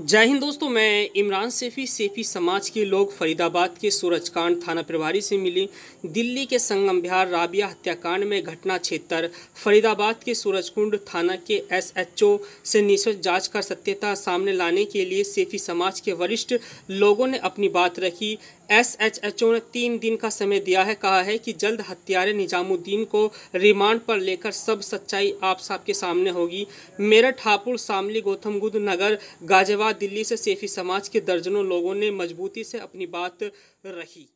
जय हिंद दोस्तों मैं इमरान सेफी सेफी समाज के लोग फरीदाबाद के सूरजकांड थाना प्रभारी से मिली दिल्ली के संगम बिहार राबिया हत्याकांड में घटना क्षेत्र फरीदाबाद के सूरजकुंड थाना के एसएचओ से निश्चित जांच कर सत्यता सामने लाने के लिए सेफी समाज के वरिष्ठ लोगों ने अपनी बात रखी एस एच एच ओ ने तीन दिन का समय दिया है कहा है कि जल्द हत्यारे निजामुद्दीन को रिमांड पर लेकर सब सच्चाई आप सबके सामने होगी मेरठ हापुड़ शामली बुद्ध नगर गाजियाबाद बाद दिल्ली से सेफी समाज के दर्जनों लोगों ने मजबूती से अपनी बात रखी